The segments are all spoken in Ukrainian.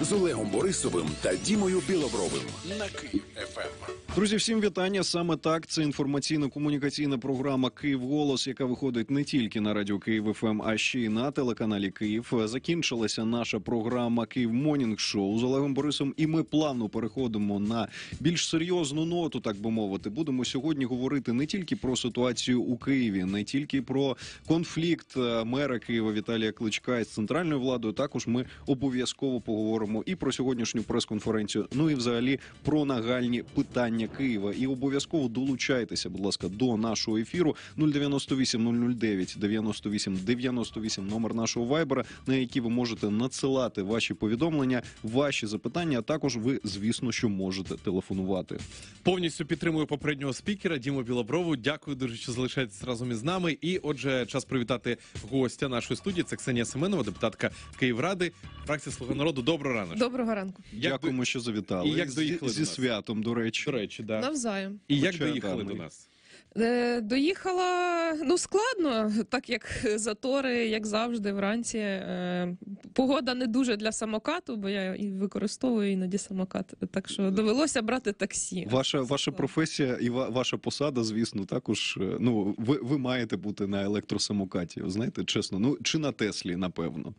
з Олегом Борисовим та Дімою Біловровим на Київ ФМ. Друзі, всім вітання. Саме так це інформаційно-комунікаційна програма Київ Голос, яка виходить не тільки на радіо Київ ФМ, ем», а ще й на телеканалі Київ. Закінчилася наша програма Київ Монінг Шоу з Олегом Борисом. І ми плавно переходимо на більш серйозну ноту, так би мовити. Будемо сьогодні говорити не тільки про ситуацію у Києві, не тільки про конфлікт е, мера Києва Віталія Кличка із центральною владою. Також ми обов'язково поговоримо і про сьогоднішню прес-конференцію. Ну і взагалі про нагальні питання відновлення Києва. І обов'язково долучайтеся, будь ласка, до нашого ефіру 098 009 98 98 номер нашого вайбера, на який ви можете надсилати ваші повідомлення, ваші запитання. а Також ви, звісно, що можете телефонувати. Повністю підтримую попереднього спікера Діму Білоброву. Дякую дуже, що залишаєтесь разом із нами. І, отже, час привітати гостя нашої студії. Це Ксенія Семенова, депутатка Київради, фракція Слуга народу. Доброго ранку. Доброго ранку. Дякуємо, що завітали. І як доїхали зі, зі святом. До речі, до речі речі, да. навзаєм. І як Хоча, доїхали да, до нас? Е, доїхала ну складно, так як затори, як завжди, вранці. Е, погода не дуже для самокату, бо я і використовую іноді самокат. Так що довелося брати таксі. Ваша ваша складно. професія і ваша посада, звісно, також. Е, ну ви ви маєте бути на електросамокаті. Знаєте, чесно, ну чи на Теслі, напевно.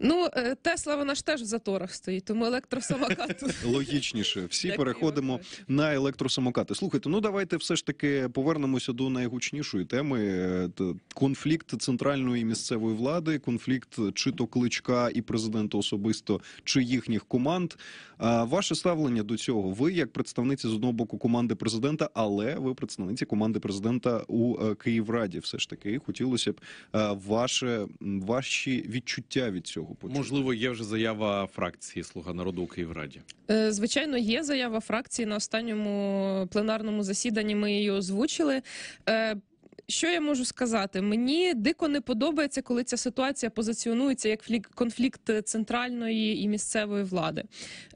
Ну, е, Тесла, вона ж теж в заторах стоїть, тому електросамокат. Логічніше, всі переходимо на електросамокати. Слухайте, ну давайте все ж таки повернемося до найгучнішої теми: е, конфлікт центральної і місцевої влади, конфлікт чи то кличка і президента особисто, чи їхніх команд. Е, ваше ставлення до цього? Ви як представниці з одного боку команди президента, але ви представниці команди президента у Київраді, все ж таки, хотілося б ваше ваші відчуття відчуття від цього почуття? можливо є вже заява фракції Слуга народу у Київраді. Е, звичайно, є заява фракції на останньому пленарному засіданні. Ми її озвучили. Е, що я можу сказати? Мені дико не подобається, коли ця ситуація позиціонується як конфлікт центральної і місцевої влади,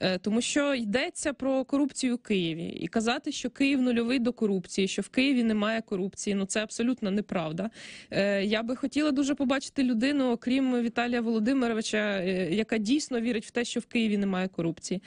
е, тому що йдеться про корупцію в Києві і казати, що Київ нульовий до корупції, що в Києві немає корупції. Ну це абсолютно неправда. Е, я би хотіла дуже побачити людину, окрім Віталія Володимировича, е, яка дійсно вірить в те, що в Києві немає корупції.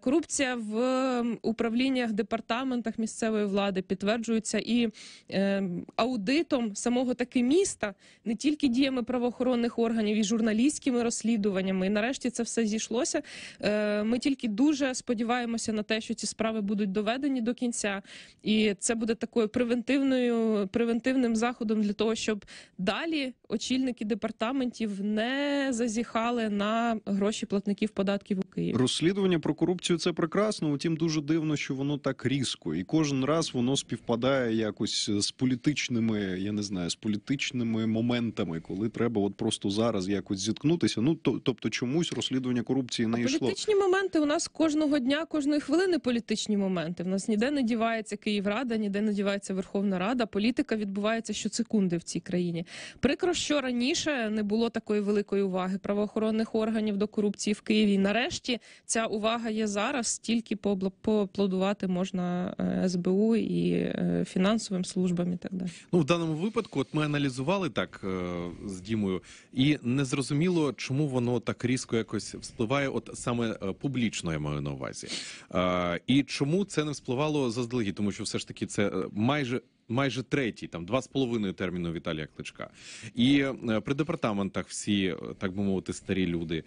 Корупція в управліннях, департаментах місцевої влади підтверджується і ем, аудитом аудитом самого таки міста, не тільки діями правоохоронних органів і журналістськими розслідуваннями. І нарешті це все зійшлося. Е, ми тільки дуже сподіваємося на те, що ці справи будуть доведені до кінця, і це буде такою превентивною превентивним заходом для того, щоб далі очільники департаментів не зазіхали на гроші платників податків у Києві. Розслідування про корупцію це прекрасно. Утім, дуже дивно, що воно так різко, і кожен раз воно співпадає якось з політичним такими, я не знаю, з політичними моментами, коли треба от просто зараз якось зіткнутися. Ну то, тобто, чомусь розслідування корупції не а йшло. Політичні моменти у нас кожного дня, кожної хвилини. Політичні моменти. В нас ніде не дівається Київрада, ніде не дівається Верховна Рада. Політика відбувається щосекунди в цій країні. Прикро, що раніше не було такої великої уваги правоохоронних органів до корупції в Києві. нарешті ця увага є зараз. тільки поаплодувати можна е, СБУ і е, фінансовим службам і так далі. Ну, Ну, в даному випадку, от ми аналізували так е, з Дімою, і не зрозуміло, чому воно так різко якось вспливає, от саме е, публічно я маю на увазі, е, і чому це не вспливало заздалегідь, тому що все ж таки це майже. Майже третій, там два з половиною терміну Віталія Кличка, і при департаментах всі так би мовити старі люди.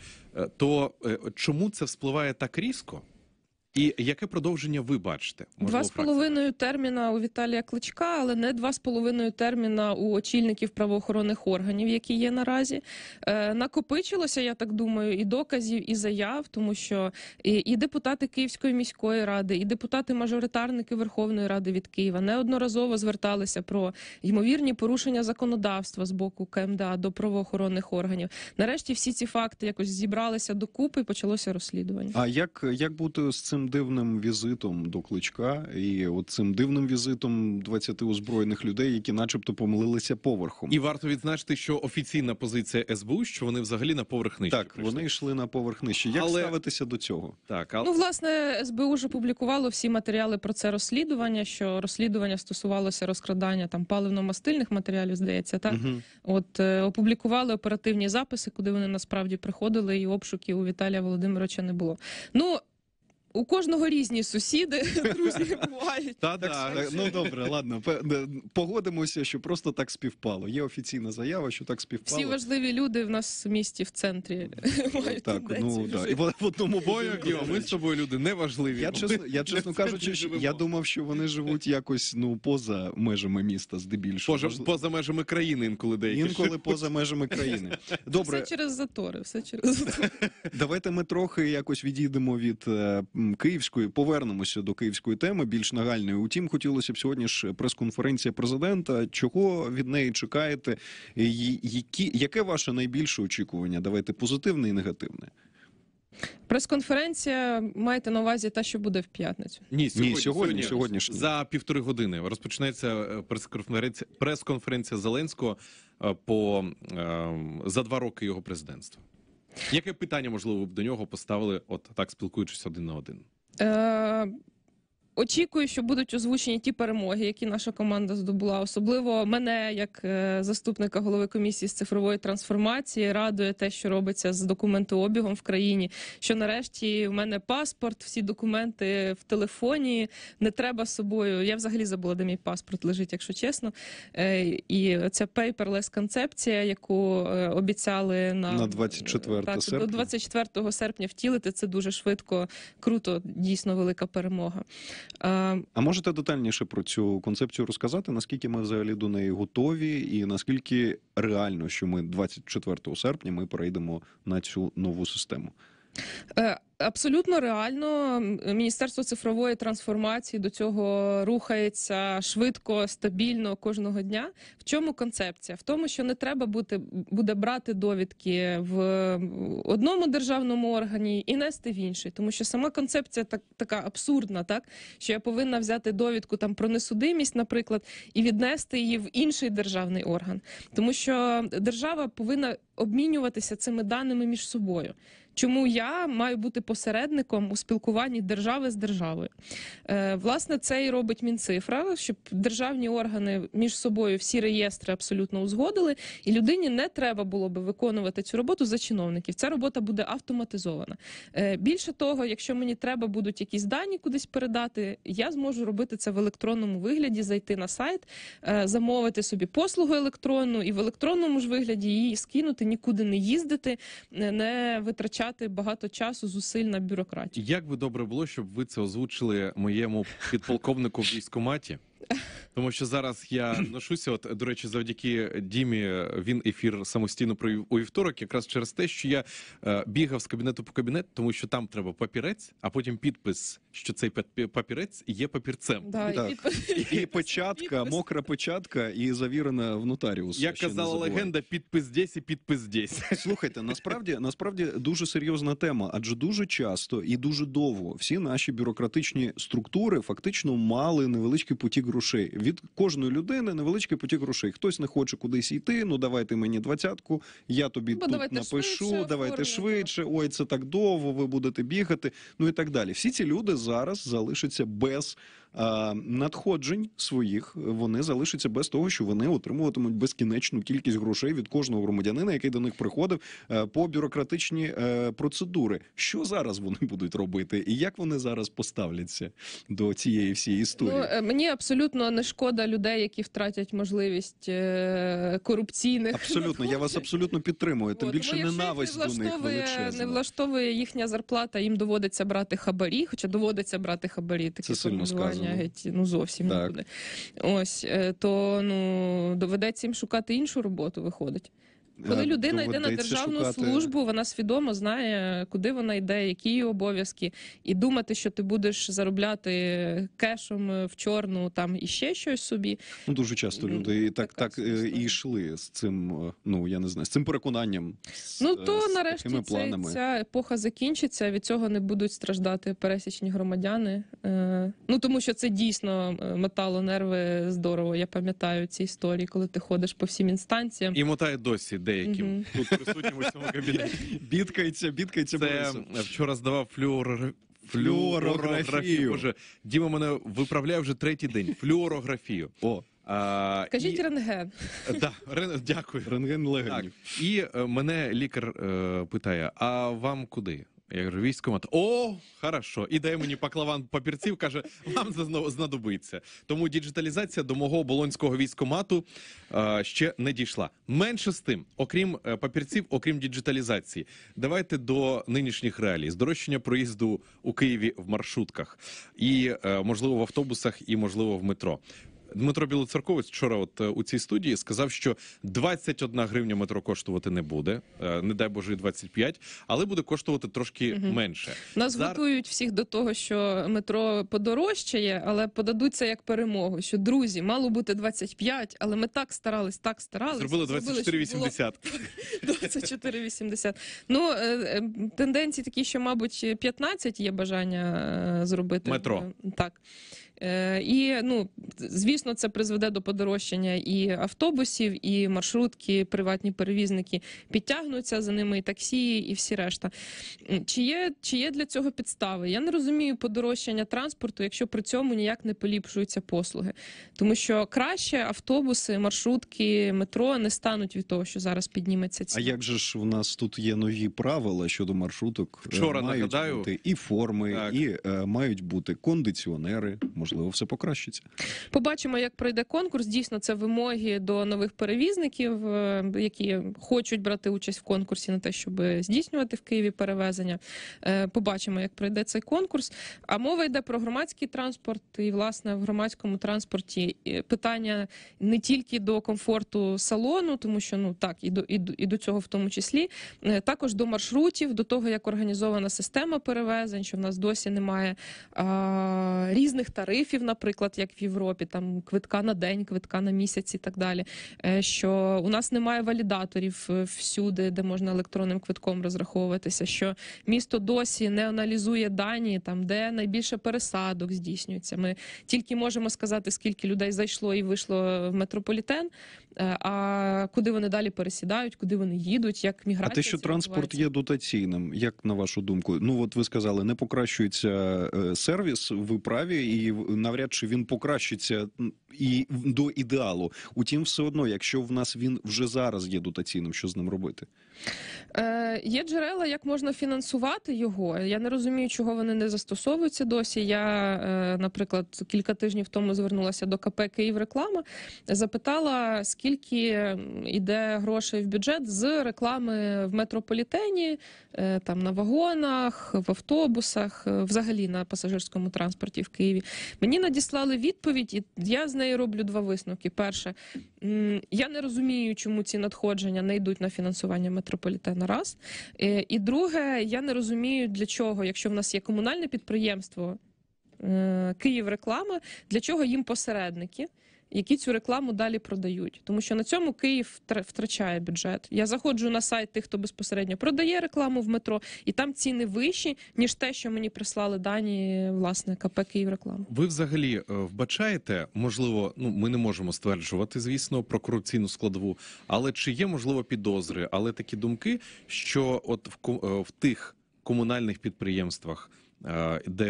То чому це вспливає так різко? І яке продовження ви бачите? Можливо, два з половиною терміна у Віталія Кличка, але не два з половиною терміна у очільників правоохоронних органів, які є наразі, е, накопичилося, я так думаю, і доказів, і заяв, тому що і, і депутати Київської міської ради, і депутати-мажоритарники Верховної Ради від Києва неодноразово зверталися про ймовірні порушення законодавства з боку КМДА до правоохоронних органів. Нарешті всі ці факти якось зібралися докупи, і почалося розслідування. А як, як бути з цим? цим дивним візитом до кличка і от цим дивним візитом 20 озброєних людей, які, начебто, помилилися поверхом, і варто відзначити, що офіційна позиція СБУ, що вони взагалі на поверх нижче так. Прийшли. Вони йшли на поверх нижче. Як але... ставитися до цього? Так але... ну власне СБУ вже публікувало всі матеріали про це розслідування. Що розслідування стосувалося розкрадання там паливно-мастильних матеріалів, здається, так угу. от е, опублікували оперативні записи, куди вони насправді приходили, і обшуків у Віталія Володимировича не було. Ну у кожного різні сусіди, друзі бувають. Та да е, ну добре, ладно. Погодимося, що просто так співпало. Є офіційна заява, що так співпало. Всі важливі люди в нас в місті в центрі мають так. Ну да і в одному бою ми з тобою люди не важливі. Я чесно, я чесно кажучи, я думав, що вони живуть якось ну поза межами міста, здебільшого поза поза межами країни. Інколи деякі інколи поза межами країни. Добре, все через затори, все через затори. давайте ми трохи якось відійдемо від. Е, київської повернемося до київської теми більш нагальної. Утім, хотілося б сьогодні ж прес-конференція президента. Чого від неї чекаєте? Які яке ваше найбільше очікування? Давайте позитивне і негативне. Прес-конференція маєте на увазі та що буде в п'ятницю? Ні, сьогодні, Ні, сьогодні, сьогодні, сьогодні за півтори години розпочнеться е, прес-конференція прес-конференція Зеленського е, по ем, за два роки його президентства. Яке питання можливо ви б до нього поставили, от так спілкуючись один на один? Е, Очікую, що будуть озвучені ті перемоги, які наша команда здобула. Особливо мене, як е, заступника голови комісії з цифрової трансформації, радує те, що робиться з документообігом в країні. Що нарешті в мене паспорт, всі документи в телефоні не треба з собою. Я взагалі забула, де мій паспорт лежить, якщо чесно. Е, і ця paperless концепція, яку е, обіцяли на на 24 так, серпня. до 24 серпня втілити, це дуже швидко, круто, дійсно велика перемога. Е, а можете детальніше про цю концепцію розказати? Наскільки ми взагалі до неї готові, і наскільки реально, що ми 24 серпня ми перейдемо на цю нову систему? Е, абсолютно реально, міністерство цифрової трансформації до цього рухається швидко, стабільно кожного дня. В чому концепція? В тому, що не треба бути буде брати довідки в одному державному органі і нести в інший, тому що сама концепція так така абсурдна, так що я повинна взяти довідку там про несудимість, наприклад, і віднести її в інший державний орган, тому що держава повинна обмінюватися цими даними між собою. Чому я маю бути посередником у спілкуванні держави з державою? Е, власне, це і робить мінцифра, щоб державні органи між собою всі реєстри абсолютно узгодили, і людині не треба було би виконувати цю роботу за чиновників. Ця робота буде автоматизована. Е, більше того, якщо мені треба будуть якісь дані кудись передати, я зможу робити це в електронному вигляді, зайти на сайт, е, замовити собі послугу електронну і в електронному ж вигляді її скинути, нікуди не їздити, не витрачати витрачати багато часу, зусиль на бюрократію. Як би добре було, щоб ви це озвучили моєму підполковнику в військкоматі? Тому що зараз я ношуся. От до речі, завдяки Дімі він ефір самостійно провів у вівторок, якраз через те, що я е, бігав з кабінету по кабінет, тому що там треба папірець, а потім підпис, що цей папірець є папірцем. Да, так. І, підпис, і початка, підпис. мокра початка, і завірена в нотаріус. Як казала легенда, підпис десь і підпис десь. Слухайте, насправді насправді дуже серйозна тема, адже дуже часто і дуже довго всі наші бюрократичні структури фактично мали невеличкий потік грошей. Від кожної людини невеличкий потік грошей. Хтось не хоче кудись йти. Ну давайте мені двадцятку. Я тобі Бо тут давайте напишу. Швидше, давайте швидше. Ой, це так довго. Ви будете бігати. Ну і так далі. Всі ці люди зараз залишаться без надходжень своїх е, вони залишаться без того, що вони отримуватимуть безкінечну кількість грошей від кожного громадянина, який до них приходив е, по бюрократичні е, процедури. Що зараз вони будуть робити, і як вони зараз поставляться до цієї всієї ну, історії? Ну, мені абсолютно не шкода людей, які втратять можливість корупційних абсолютно. Я вас абсолютно підтримую. Тим більше ну, ненависть не до них величезна. не влаштовує їхня зарплата. Їм доводиться брати хабарі, хоча доводиться брати хабарі. Такі Це сильно сказано тижня геть ну зовсім так. не буде. Ось е, то ну доведеться їм шукати іншу роботу, виходить коли е, людина йде на державну шукати... службу, вона свідомо знає, куди вона йде, які її обов'язки, і думати, що ти будеш заробляти кешем е, в чорну там і ще щось собі. Ну дуже часто ну, люди і так, так і е, йшли з цим. Ну я не знаю, з цим переконанням. Ну з, то з нарешті цей, планами. ця епоха закінчиться. Від цього не будуть страждати пересічні громадяни. Ну тому що це дійсно метало нерви здорово. Я пам'ятаю ці історії, коли ти ходиш по всім інстанціям. І мотає досі деяким mm -hmm. тут присутнім у цьому кабінеті. Бідкається, бідкається. Це Борисов. вчора здавав флюор. Флюорографію. Боже, Діма мене виправляє вже третій день. Флюорографію. О. А, Кажіть і... рентген. Да, рен... Дякую. Рентген легенів. І е, мене лікар е, питає: а вам куди? Я кажу, військомат. О, хорошо. І дає мені паклаван папірців, каже, вам знадобиться. Тому діджиталізація до мого болонського військомату е, ще не дійшла. Менше з тим, окрім е, папірців, окрім діджиталізації, давайте до нинішніх реалій. Здорожчання проїзду у Києві в маршрутках, і, е, можливо, в автобусах, і можливо в метро. Дмитро Білоцерковець вчора, от е, у цій студії, сказав, що 21 гривня метро коштувати не буде, е, не дай Боже, 25, але буде коштувати трошки угу. менше. Нас Зар... готують всіх до того, що метро подорожчає, але подадуться як перемогу. Що друзі, мало бути 25, але ми так старались, так старались. Зробили 24,80. 24,80. Ну е, тенденції такі, що мабуть 15 є бажання зробити метро. Так. Е, і ну звісно, це призведе до подорожчання і автобусів, і маршрутки, приватні перевізники підтягнуться за ними і таксі, і всі решта. Чи є чи є для цього підстави? Я не розумію подорожчання транспорту, якщо при цьому ніяк не поліпшуються послуги, тому що краще автобуси, маршрутки, метро не стануть від того, що зараз підніметься ціна. А як же ж у нас тут є нові правила щодо маршруток? Е, Вчора мають нагадаю. бути і форми, так. і е, мають бути кондиціонери. Можливо, можливо, все покращиться. Побачимо, як пройде конкурс. Дійсно, це вимоги до нових перевізників, е, які хочуть брати участь в конкурсі на те, щоб здійснювати в Києві перевезення. Е, побачимо, як пройде цей конкурс. А мова йде про громадський транспорт, і власне в громадському транспорті питання не тільки до комфорту салону, тому що ну так і до і до, і до цього в тому числі, е, також до маршрутів, до того як організована система перевезень, що в нас досі немає а, різних тарифів тарифів, наприклад, як в Європі, там квитка на день, квитка на місяць і так далі. Е, що у нас немає валідаторів е, всюди, де можна електронним квитком розраховуватися, що місто досі не аналізує дані, там де найбільше пересадок здійснюється. Ми тільки можемо сказати, скільки людей зайшло і вийшло в метрополітен, е, а куди вони далі пересідають, куди вони їдуть, як міграція. А те, що транспорт є дотаційним, як на вашу думку? Ну от ви сказали, не покращується сервіс, ви праві, і навряд чи він покращиться і до ідеалу. Утім, все одно, якщо в нас він вже зараз є дотаційним, що з ним робити? Е, Є джерела, як можна фінансувати його. Я не розумію, чого вони не застосовуються досі. Я, е, наприклад, кілька тижнів тому звернулася до КП Київ, реклама запитала, скільки йде грошей в бюджет з реклами в метрополітені, е, там на вагонах, в автобусах, е, взагалі на пасажирському транспорті в Києві. Мені надіслали відповідь, і я з нею роблю два висновки. Перше, я не розумію, чому ці надходження не йдуть на фінансування метрополітена. Раз е, і друге, я не розумію для чого, якщо в нас є комунальне підприємство. Е, Київ реклама для чого їм посередники? які цю рекламу далі продають, тому що на цьому Київ втрачає бюджет. Я заходжу на сайт тих, хто безпосередньо продає рекламу в метро, і там ціни вищі ніж те, що мені прислали дані власне КП «Київреклама». Ви взагалі е, вбачаєте, можливо, ну ми не можемо стверджувати, звісно, про корупційну складову, але чи є можливо підозри, але такі думки, що от в, е, в тих комунальних підприємствах, е, де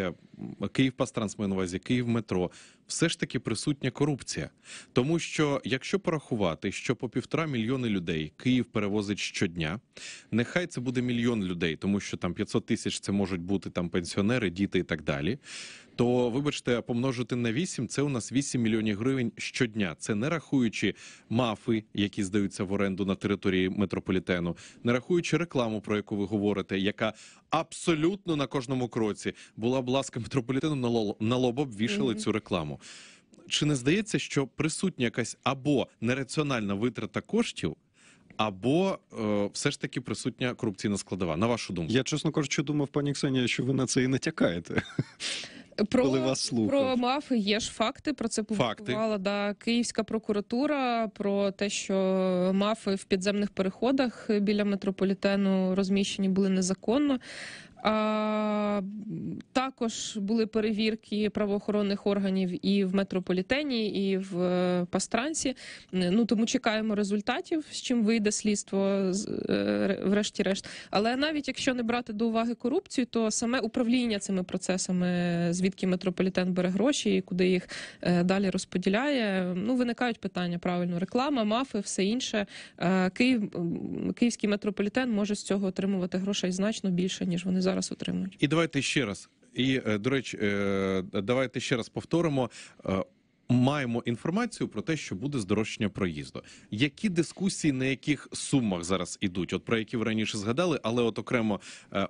Київ маю на Київ метро все ж таки присутня корупція, тому що якщо порахувати, що по півтора мільйони людей Київ перевозить щодня, нехай це буде мільйон людей, тому що там 500 тисяч це можуть бути там пенсіонери, діти і так далі. То, вибачте, помножити на 8, це у нас 8 мільйонів гривень щодня. Це не рахуючи мафи, які здаються в оренду на території метрополітену, не рахуючи рекламу, про яку ви говорите, яка абсолютно на кожному кроці була б ласка метрополітену на лоб обвішали mm -hmm. цю рекламу. Чи не здається, що присутня якась або нераціональна витрата коштів? Або е, все ж таки присутня корупційна складова. На вашу думку, я чесно кажучи, думав, пані Ксенія, що ви на це і натякаєте. Про Коли вас про мафи є ж факти. Про це публікувала да Київська прокуратура про те, що мафи в підземних переходах біля метрополітену розміщені були незаконно. А Також були перевірки правоохоронних органів і в метрополітені, і в е, Пастранці. Е, ну тому чекаємо результатів, з чим вийде слідство е, врешті-решт. Але навіть якщо не брати до уваги корупцію, то саме управління цими процесами, звідки метрополітен бере гроші і куди їх далі розподіляє. Ну виникають питання правильно. Реклама, мафи, все інше. Київ, Київський метрополітен може з цього отримувати грошей значно більше ніж вони зараз зараз отримують. І давайте ще раз. І е, до речі, е, давайте ще раз повторимо. Е, маємо інформацію про те, що буде здорожчання проїзду. Які дискусії на яких сумах зараз ідуть? От про які ви раніше згадали, але от окремо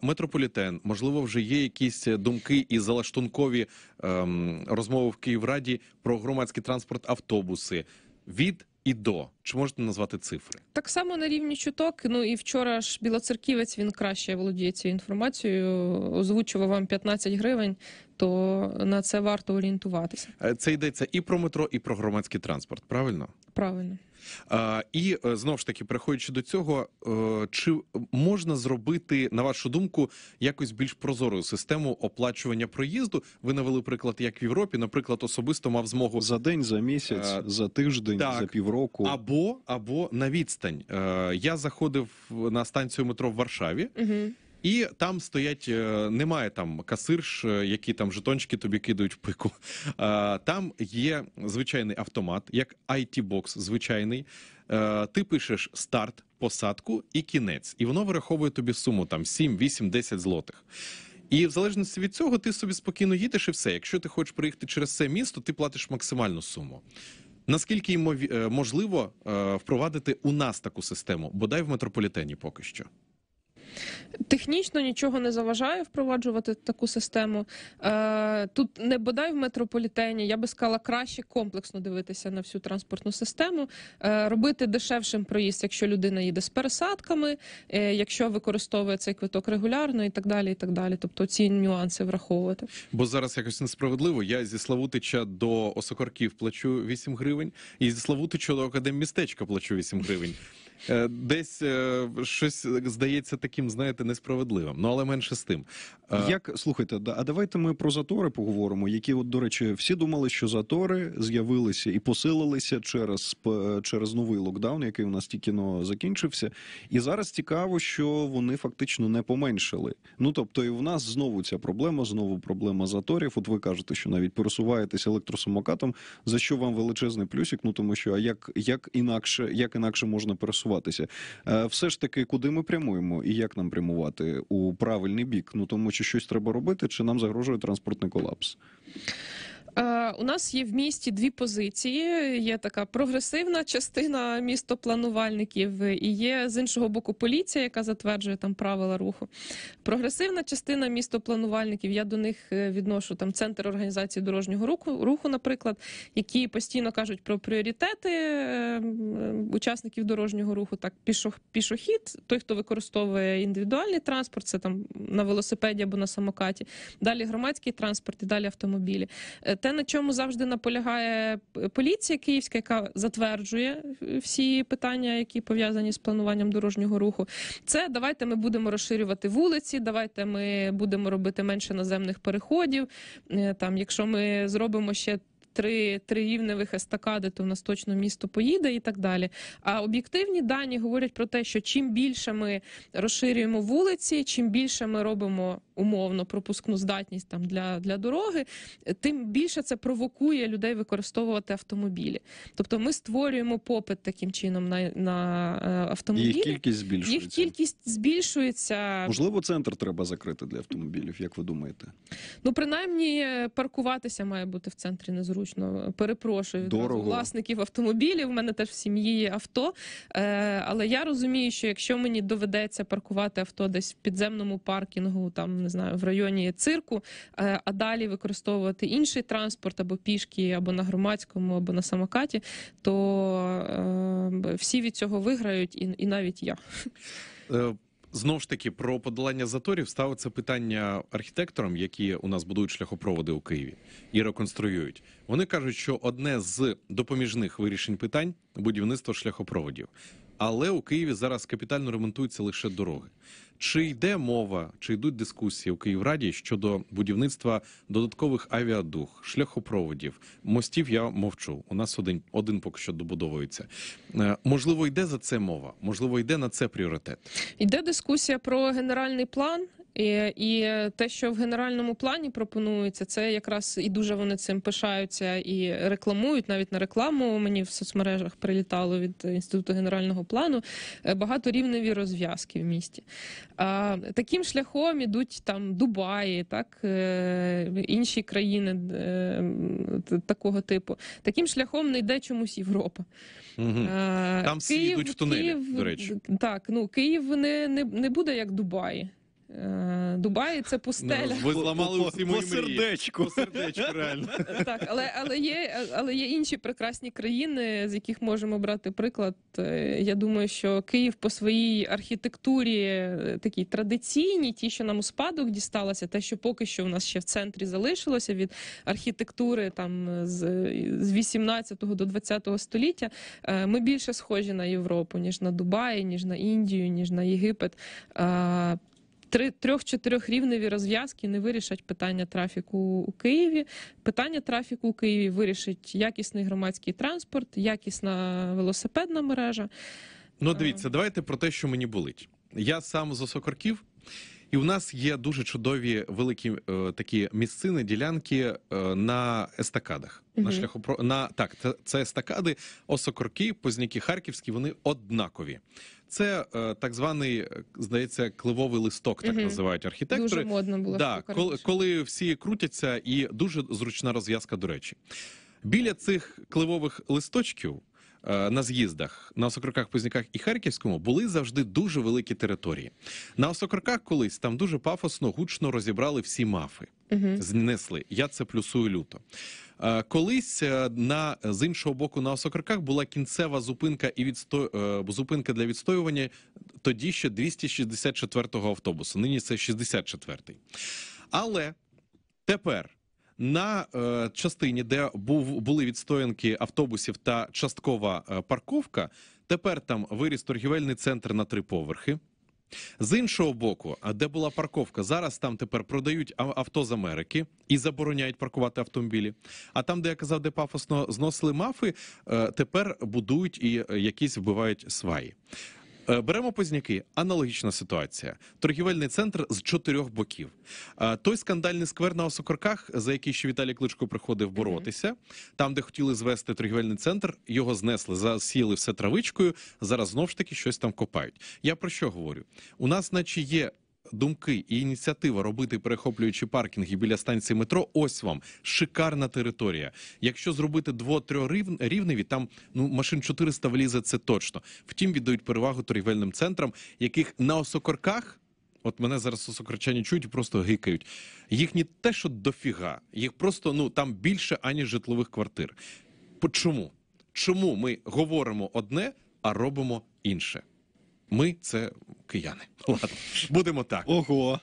метрополітен, можливо, вже є якісь думки і залаштункові ем, розмови в Київраді про громадський транспорт, автобуси від і до чи можете назвати цифри так само на рівні чуток. Ну і вчора ж білоцерківець він краще володіє цією інформацією. Озвучував вам 15 гривень то на це варто орієнтуватися. Е, це йдеться і про метро, і про громадський транспорт. Правильно? Правильно. А, І е, знову ж таки, приходячи до цього, е, чи можна зробити, на вашу думку, якось більш прозору систему оплачування проїзду? Ви навели приклад, як в Європі, наприклад, особисто мав змогу за день, за місяць, а, за тиждень, так, за півроку або або на відстань. Я заходив на станцію метро в Варшаві. Угу. І там стоять, е, немає там касирш, е, які там жетончики тобі кидають в пику. Там є звичайний автомат, як it бокс звичайний. Е, ти пишеш старт, посадку і кінець, і воно вираховує тобі суму там 7, 8, 10 злотих. І в залежності від цього, ти собі спокійно їдеш і все. Якщо ти хочеш приїхати через це місто, ти платиш максимальну суму. Наскільки можливо впровадити у нас таку систему, бодай в метрополітені поки що. Технічно нічого не заважає впроваджувати таку систему. Е, тут не бодай в метрополітені, я би сказала, краще комплексно дивитися на всю транспортну систему, е, робити дешевшим проїзд, якщо людина їде з пересадками, е, якщо використовує цей квиток регулярно і так далі. і так далі. Тобто ці нюанси враховувати. Бо зараз якось несправедливо. Я зі Славутича до Осокорків плачу 8 гривень, і зі Славутича до академмістечка плачу 8 гривень. Е, десь е, щось е, здається таким, знаєте, несправедливим. Ну але менше з тим. Як слухайте, а давайте ми про затори поговоримо, які, от, до речі, всі думали, що затори з'явилися і посилилися через через новий локдаун, який у нас тільки но закінчився. І зараз цікаво, що вони фактично не поменшили. Ну тобто, і в нас знову ця проблема, знову проблема заторів. От ви кажете, що навіть пересуваєтесь електросамокатом, за що вам величезний плюсик? Ну тому що а як, як інакше, як інакше можна пересувати? користуватися. Е, все ж таки, куди ми прямуємо і як нам прямувати у правильний бік? Ну тому чи щось треба робити, чи нам загрожує транспортний колапс? Е, у нас є в місті дві позиції: є така прогресивна частина містопланувальників, і є з іншого боку поліція, яка затверджує там правила руху. Прогресивна частина містопланувальників. Я до них е, відношу там центр організації дорожнього руху, руху, наприклад, які постійно кажуть про пріоритети ем, ем, учасників дорожнього руху. Так, пішохід, той, хто використовує індивідуальний транспорт, це там на велосипеді або на самокаті. Далі громадський транспорт і далі автомобілі. Е, те, на чому завжди наполягає поліція київська, яка затверджує е, всі питання, які пов'язані з плануванням дорожнього руху, це давайте ми будемо розширювати вулиці, давайте ми будемо робити менше наземних переходів. Е, там, якщо ми зробимо ще три три рівневих естакади, то в нас точно місто поїде і так далі. А об'єктивні дані говорять про те, що чим більше ми розширюємо вулиці, чим більше ми робимо умовно пропускну здатність там для, для дороги, тим більше це провокує людей використовувати автомобілі. Тобто ми створюємо попит таким чином на на е, автомобілі. Їх кількість збільшується. Їх кількість збільшується. Можливо, центр треба закрити для автомобілів, як ви думаєте? Ну принаймні е, паркуватися має бути в центрі незручно зручно. Перепрошую Дорого. власників автомобілів. У мене теж в сім'ї є авто. Е, Але я розумію, що якщо мені доведеться паркувати авто десь в підземному паркінгу, там не знаю, в районі цирку, е, а далі використовувати інший транспорт або пішки, або на громадському, або на самокаті, то е, всі від цього виграють, і, і навіть я. Е, Знову ж таки про подолання заторів ставиться питання архітекторам, які у нас будують шляхопроводи у Києві і реконструюють. Вони кажуть, що одне з допоміжних вирішень питань будівництво шляхопроводів. Але у Києві зараз капітально ремонтуються лише дороги. Чи йде мова, чи йдуть дискусії у Київраді щодо будівництва додаткових авіадух, шляхопроводів, мостів? Я мовчу. У нас один один поки що добудовується. Е, можливо, йде за це мова, можливо, йде на це пріоритет. Йде дискусія про генеральний план. І і те, що в генеральному плані пропонується, це якраз і дуже вони цим пишаються і рекламують. Навіть на рекламу мені в соцмережах прилітало від інституту генерального плану е, багаторівневі розв'язки в місті. Таким шляхом ідуть там Дубаї, так е, інші країни е, такого типу. Таким шляхом не йде чомусь Європа. Угу. Там всі Київ, йдуть в тунелі. Київ, до речі, так ну Київ не, не, не буде як Дубаї. Е, Дубаї це пустеля. Ви зламали усі мої сердечку. сердечку, реально. Так, але але є, але є інші прекрасні країни, з яких можемо брати приклад. Е, я думаю, що Київ по своїй архітектурі е, такій традиційній, ті, що нам у спадок дісталося, те, що поки що в нас ще в центрі залишилося від архітектури там з з 18 до 20 століття, ми більше схожі на Європу ніж на Дубаї, ніж на Індію, ніж на Єгипет. Три трьох-чотирьохрівневі розв'язки не вирішать питання трафіку у Києві. Питання трафіку у Києві вирішить якісний громадський транспорт, якісна велосипедна мережа. Ну, дивіться, давайте про те, що мені болить. Я сам з Осокорків, і у нас є дуже чудові великі е, такі місцини, ділянки е, на естакадах. Угу. На шляхопро на так, це естакади, Осокорки, Позняки Харківські, вони однакові. Це е, так званий, е, здається, кливовий листок, так угу. називають архітектори. Дуже модно було. Да, коли, коли всі крутяться, і дуже зручна розв'язка, до речі. Біля цих кливових листочків е, на з'їздах на Осокроках, Позняках і Харківському були завжди дуже великі території. На Осокроках колись там дуже пафосно, гучно розібрали всі мафи угу. знесли. Я це плюсую люто. Е, колись е, на з іншого боку на Осокорках була кінцева зупинка і відсто е, зупинка для відстоювання тоді ще 264-го автобусу. Нині це 64-й. Але тепер на частині, де був були відстоянки автобусів та часткова парковка, тепер там виріс торгівельний центр на три поверхи. З іншого боку, а де була парковка, зараз там тепер продають авто з Америки і забороняють паркувати автомобілі. А там, де я казав, де пафосно зносили мафи, е, тепер будують і е, якісь вбивають сваї. Е, беремо позняки. Аналогічна ситуація. Торгівельний центр з чотирьох боків. Е, той скандальний сквер на Осокорках, за який ще Віталій Кличко приходив боротися, там, де хотіли звести торгівельний центр, його знесли, засіяли все травичкою. Зараз знов ж таки щось там копають. Я про що говорю? У нас, наче, є думки і ініціатива робити перехоплюючі паркінги біля станції метро. Ось вам шикарна територія. Якщо зробити дво-трьохрівневі, там ну машин 400 влізе, це точно. Втім, віддають перевагу торгівельним центрам, яких на осокорках. От мене зараз осокорчані чують, просто гикають. Їх не те, що дофіга, їх просто ну там більше аніж житлових квартир. Чому? Чому ми говоримо одне, а робимо інше? Ми це кияни. Ладно, будемо так. Ого.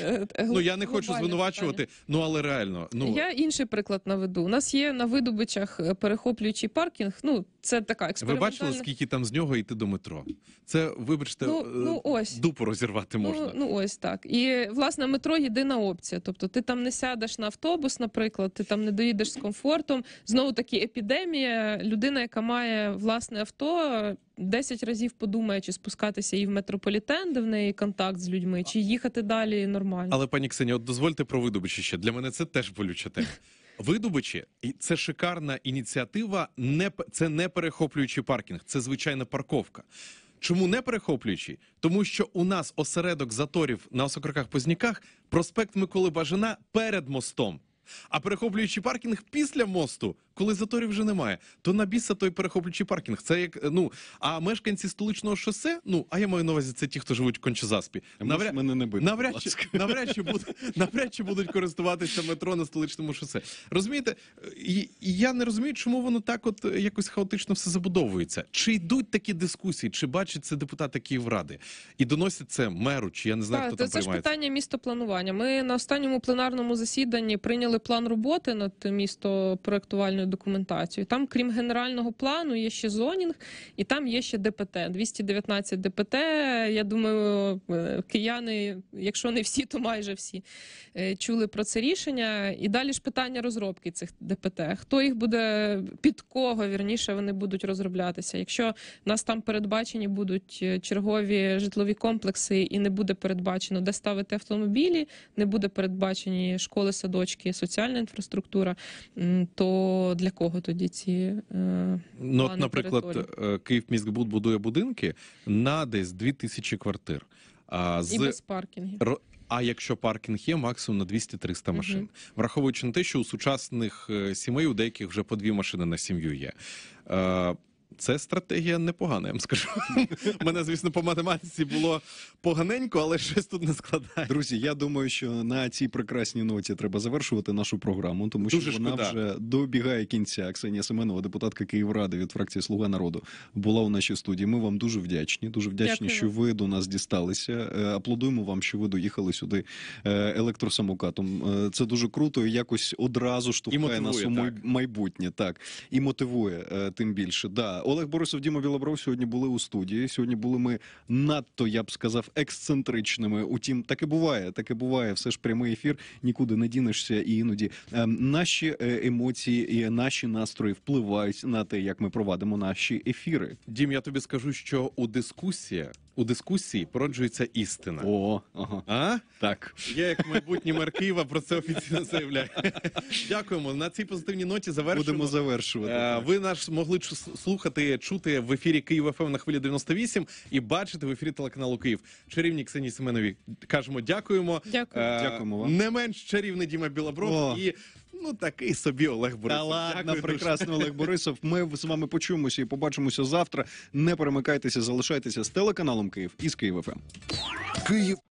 Е, е, ну я не хочу звинувачувати. Ну але реально, ну я інший приклад наведу. У нас є на видобичах е, перехоплюючий паркінг. Ну. Це така експериментальна... Ви бачили, скільки там з нього йти до метро? Це, вибачте, ну, е, ну, ось. дупу розірвати ну, можна. Ну, ну ось так. І власне метро єдина опція. Тобто, ти там не сядеш на автобус, наприклад, ти там не доїдеш з комфортом. Знову таки епідемія. Людина, яка має власне авто. 10 разів подумає, чи спускатися і в метрополітен, де в неї контакт з людьми, чи їхати далі нормально. Але пані Ксенія, от дозвольте про видобичі ще для мене це теж болюча тема. Видобичі, і це шикарна ініціатива. Не це не перехоплюючий паркінг, це звичайна парковка. Чому не перехоплюючий? Тому що у нас осередок заторів на осокорках позняках проспект Миколи Бажана перед мостом, а перехоплюючий паркінг після мосту коли заторів вже немає, то на біса той перехоплюючий паркінг. Це як ну а мешканці столичного шосе. Ну а я маю на увазі, це ті, хто живуть в кончезаспі. Навряд... мене не бити, навряд чи навряд чи будуть навряд чи будуть користуватися метро на столичному шосе. Розумієте, і я не розумію, чому воно так, от е, якось хаотично все забудовується. Чи йдуть такі дискусії, чи бачать це депутати Київради і доносять це меру? Чи я не знаю, так, хто там це приймається. Це питання містопланування. Ми на останньому пленарному засіданні прийняли план роботи над місто проектувальною документацію. Там, крім генерального плану, є ще зонінг, і там є ще ДПТ. 219 ДПТ. Я думаю, е, кияни, якщо не всі, то майже всі е, чули про це рішення. І далі ж питання розробки цих ДПТ. Хто їх буде під кого вірніше вони будуть розроблятися? Якщо нас там передбачені будуть е, чергові житлові комплекси, і не буде передбачено, де ставити автомобілі, не буде передбачені школи, садочки, соціальна інфраструктура, то для кого тоді ці е, ну, от, наприклад, території? Е, Київміськбуд будує будинки на десь тисячі квартир. А, з... І без паркінгів. А якщо паркінг є, максимум на 200-300 машин, uh враховуючи на те, що у сучасних е, сімей у деяких вже по дві машини на сім'ю є. Е, це стратегія непогана, я вам скажу. Мене, звісно, по математиці було поганенько, але щось тут не складає. Друзі, я думаю, що на цій прекрасній ноті треба завершувати нашу програму, тому Дуже що вона вже добігає кінця. Ксенія Семенова, депутатка Київради від фракції Слуга народу, була у нашій студії. Ми вам дуже вдячні. Дуже вдячні, Дякую. що ви до нас дісталися. Е, аплодуємо вам, що ви доїхали сюди е, електросамокатом. Е, це дуже круто і якось одразу штовхає мотивує, нас у майбутнє. Так і мотивує тим більше. Да. Олег Борисов, Діма Білобров сьогодні були у студії. Сьогодні були ми надто, я б сказав, ексцентричними. Утім, таке буває, таке буває. Все ж прямий ефір, нікуди не дінешся. І іноді ем, наші е, емоції і наші настрої впливають на те, як ми провадимо наші ефіри. Дім, я тобі скажу, що у дискусіях у дискусії породжується істина. О, ага. А? Так. Я, як майбутній мер Києва, про це офіційно заявляю. Дякуємо. На цій позитивній ноті завершуємо. Будемо завершувати. Е, ви нас могли слухати, чути в ефірі Київ ФМ на хвилі 98 і бачити в ефірі телеканалу Київ. Чарівні Ксенії Семенові кажемо дякуємо. Дякую. Е, дякуємо вам. Не менш чарівний Діма Білобров О. і Ну такий собі Олег Борисов. Та ладно, Дякую, прекрасно, Олег Борисов. Ми з вами почуємося і побачимося завтра. Не перемикайтеся, залишайтеся з телеканалом Київ із Київ ФМ. Ем». Київ.